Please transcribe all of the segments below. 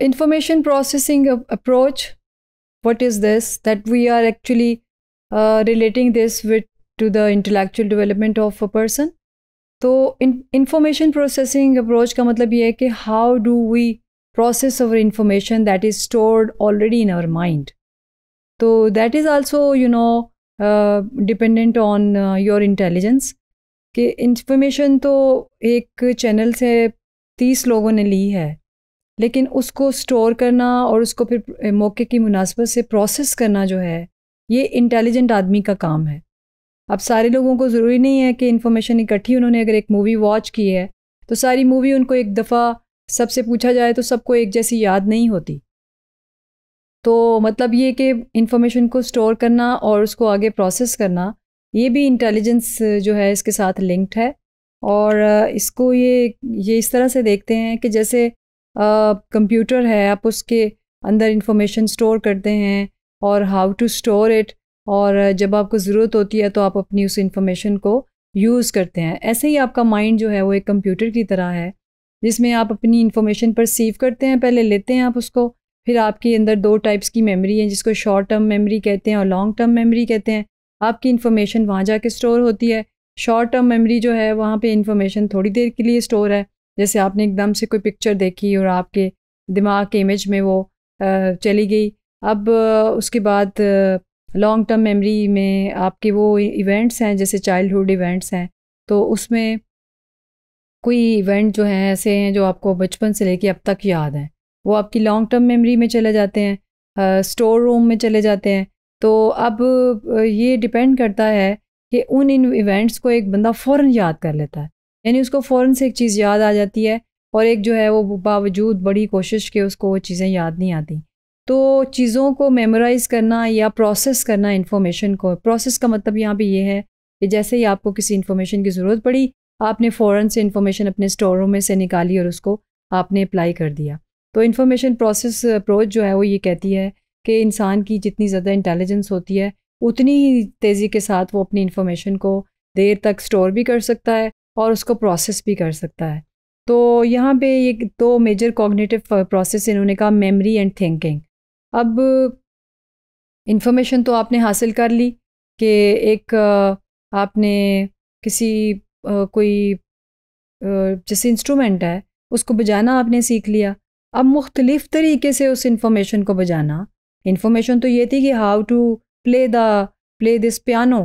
information processing approach what is this that we are actually uh, relating this with to the intellectual development of a person तो information processing approach का मतलब ये है कि how do we process our information that is stored already in our mind तो that is also you know dependent on your intelligence कि information तो एक चैनल से तीस लोगों ने ली है लेकिन उसको स्टोर करना और उसको फिर मौके की मुनासबत से प्रोसेस करना जो है ये इंटेलिजेंट आदमी का काम है अब सारे लोगों को ज़रूरी नहीं है कि इन्फॉर्मेशन इकट्ठी उन्होंने अगर एक मूवी वॉच की है तो सारी मूवी उनको एक दफ़ा सबसे पूछा जाए तो सबको एक जैसी याद नहीं होती तो मतलब ये कि इन्फॉर्मेशन को स्टोर करना और उसको आगे प्रोसेस करना ये भी इंटेलिजेंस जो है इसके साथ लिंक्ड है और इसको ये ये इस तरह से देखते हैं कि जैसे कंप्यूटर है आप उसके अंदर इंफॉर्मेशन स्टोर करते हैं और हाउ टू स्टोर इट और जब आपको ज़रूरत होती है तो आप अपनी उस इंफॉर्मेशन को यूज़ करते हैं ऐसे ही आपका माइंड जो है वो एक कंप्यूटर की तरह है जिसमें आप अपनी इंफॉर्मेशन परसीव करते हैं पहले लेते हैं आप उसको फिर आपके अंदर दो टाइप्स की मेमोरी है जिसको शॉर्ट टर्म मेमोरी कहते हैं और लॉन्ग टर्म मेमोरी कहते हैं आपकी इन्फॉर्मेशन वहाँ जाके स्टोर होती है शॉर्ट टर्म मेमोरी जो है वहाँ पे इन्फॉर्मेशन थोड़ी देर के लिए स्टोर है जैसे आपने एकदम से कोई पिक्चर देखी और आपके दिमाग के इमेज में वो चली गई अब उसके बाद लॉन्ग टर्म मेमोरी में आपके वो इवेंट्स हैं जैसे चाइल्डहुड इवेंट्स हैं तो उसमें कोई इवेंट जो हैं ऐसे हैं जो आपको बचपन से लेके अब तक याद हैं वो आपकी लॉन्ग टर्म मेमोरी में चले जाते हैं स्टोर रूम में चले जाते हैं तो अब ये डिपेंड करता है कि उन इन इवेंट्स को एक बंदा फ़ौर याद कर लेता है यानी उसको फ़ौरन से एक चीज़ याद आ जाती है और एक जो है वो बावजूद बड़ी कोशिश के उसको वो चीज़ें याद नहीं आती तो चीज़ों को मेमोराइज़ करना या प्रोसेस करना इन्फॉर्मेशन को प्रोसेस का मतलब यहाँ पे ये है कि जैसे ही आपको किसी इन्फॉर्मेशन की ज़रूरत पड़ी आपने फ़ौरन से इन्फॉर्मेशन अपने स्टोरों में से निकाली और उसको आपने अप्लाई कर दिया तो इन्फॉर्मेशन प्रोसेस अप्रोच जो है वो ये कहती है कि इंसान की जितनी ज़्यादा इंटेलिजेंस होती है उतनी ही तेज़ी के साथ वो अपनी इन्फॉर्मेशन को देर तक स्टोर भी कर सकता है और उसको प्रोसेस भी कर सकता है तो यहाँ पे ये दो मेजर कॉग्निटिव प्रोसेस इन्होंने कहा मेमोरी एंड थिंकिंग अब इन्फॉर्मेशन तो आपने हासिल कर ली कि एक uh, आपने किसी uh, कोई uh, जैसे इंस्ट्रूमेंट है उसको बजाना आपने सीख लिया अब मुख्तलिफ़ तरीके से उस इन्फॉर्मेशन को बजाना इन्फॉर्मेशन तो ये थी कि how to play the play this piano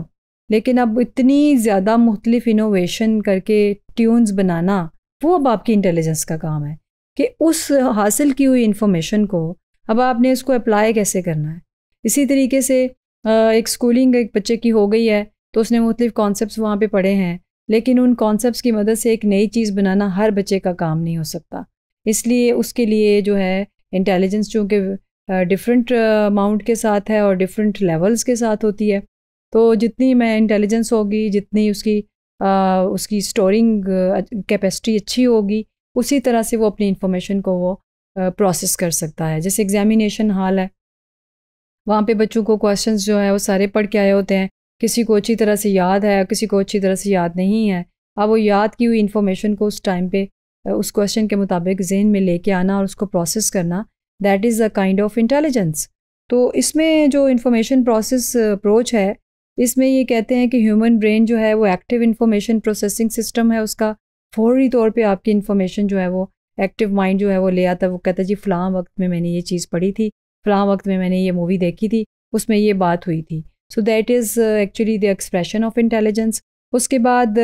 लेकिन अब इतनी ज़्यादा मुख्तलिफ इनोवेशन करके ट्यून्स बनाना वो अब आपकी इंटेलिजेंस का काम है कि उस हासिल की हुई इन्फॉर्मेशन को अब आपने उसको अप्लाई कैसे करना है इसी तरीके से एक स्कूलिंग एक बच्चे की हो गई है तो उसने मुख्तलिफ कॉन्सेप्ट वहाँ पर पढ़े हैं लेकिन उन कॉन्सेप्ट की मदद से एक नई चीज़ बनाना हर बच्चे का काम नहीं हो सकता इसलिए उसके लिए जो है इंटेलिजेंस चूँकि डिफरेंट अमाउंट के साथ है और डिफरेंट लेवल्स के साथ होती है तो जितनी मैं इंटेलिजेंस होगी जितनी उसकी आ, उसकी स्टोरिंग कैपेसिटी अच्छी होगी उसी तरह से वो अपनी इंफॉर्मेशन को वो प्रोसेस कर सकता है जैसे एग्जामिनेशन हॉल है वहाँ पे बच्चों को क्वेश्चंस जो है वो सारे पढ़ के आए होते हैं किसी को अच्छी तरह से याद है किसी को अच्छी तरह से याद नहीं है अब वो याद की हुई इन्फॉर्मेशन को उस टाइम पे उस क्वेश्चन के मुताबिक जहन में लेके आना और उसको प्रोसेस करना that is a kind of intelligence तो इसमें जो इन्फॉर्मेशन प्रोसेस अप्रोच है इसमें ये कहते हैं कि ह्यूमन ब्रेन जो है वो एक्टिव इन्फॉर्मेशन प्रोसेसिंग सिस्टम है उसका फौरी तौर पे आपकी इन्फॉर्मेशन जो है वो एक्टिव माइंड जो है वो ले आता वो कहता जी फ़लाँ वक्त में मैंने ये चीज़ पढ़ी थी फ़लाँ वक्त में मैंने ये मूवी देखी थी उसमें ये बात हुई थी so that is actually the expression of intelligence उसके बाद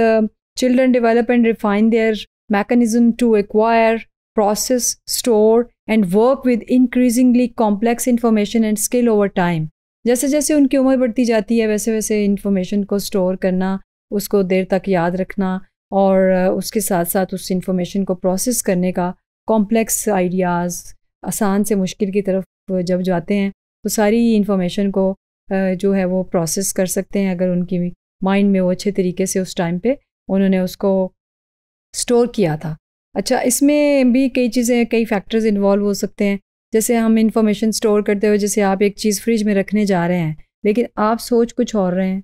children develop and refine their mechanism to acquire process store and work with increasingly complex information and skill over time जैसे जैसे उनकी उम्र बढ़ती जाती है वैसे वैसे इन्फॉर्मेशन को स्टोर करना उसको देर तक याद रखना और उसके साथ साथ उस इन्फॉर्मेशन को प्रोसेस करने का कॉम्प्लेक्स आइडियाज़ आसान से मुश्किल की तरफ जब जाते हैं तो सारी इन्फॉर्मेशन को जो है वो प्रोसेस कर सकते हैं अगर उनकी माइंड में वो अच्छे तरीके से उस टाइम पे उन्होंने उसको स्टोर किया था अच्छा इसमें भी कई चीज़ें कई फैक्टर्स इन्वॉल्व हो सकते हैं जैसे हम इन्फॉर्मेशन स्टोर करते हुए जैसे आप एक चीज़ फ्रिज में रखने जा रहे हैं लेकिन आप सोच कुछ और रहे हैं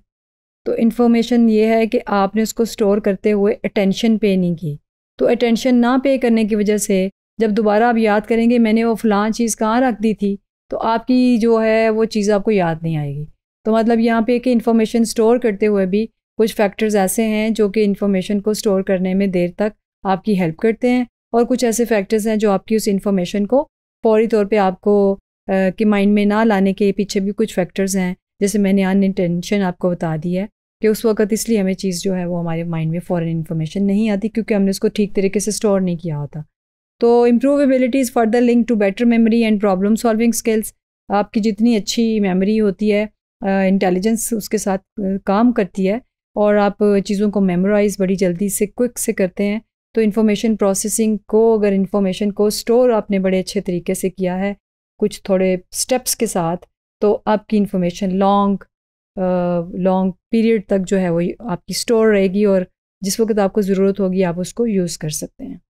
तो इन्फॉर्मेशन ये है कि आपने उसको स्टोर करते हुए अटेंशन पे नहीं की तो अटेंशन ना पे करने की वजह से जब दोबारा आप याद करेंगे मैंने वो फ़लाँ चीज़ कहाँ रख दी थी तो आपकी जो है वो चीज़ आपको याद नहीं आएगी तो मतलब यहाँ पे कि इन्फॉर्मेशन स्टोर करते हुए भी कुछ फैक्टर्स ऐसे हैं जो कि इन्फॉर्मेशन को स्टोर करने में देर तक आपकी हेल्प करते हैं और कुछ ऐसे फैक्टर्स हैं जो आपकी उस इन्फॉर्मेशन को फौरी तौर पे आपको के माइंड में ना लाने के पीछे भी कुछ फैक्टर्स हैं जैसे मैंने अन इंटेंशन आपको बता दी है कि उस वक्त इसलिए हमें चीज़ जो है वो हमारे माइंड में फ़ौरन इन्फॉर्मेशन नहीं आती क्योंकि हमने उसको ठीक तरीके से स्टोर नहीं किया होता तो improvability is further link to better memory and problem solving skills आपकी जितनी अच्छी मेमोरी होती है इंटेलिजेंस उसके साथ काम करती है और आप चीज़ों को मेमोराइज बड़ी जल्दी से क्विक से करते हैं तो इन्फॉर्मेशन प्रोसेसिंग को अगर इन्फॉर्मेशन को स्टोर आपने बड़े अच्छे तरीके से किया है कुछ थोड़े स्टेप्स के साथ तो आपकी इन्फॉर्मेशन लॉन्ग लॉन्ग पीरियड तक जो है वो आपकी स्टोर रहेगी और जिस वक्त आपको ज़रूरत होगी आप उसको यूज़ कर सकते हैं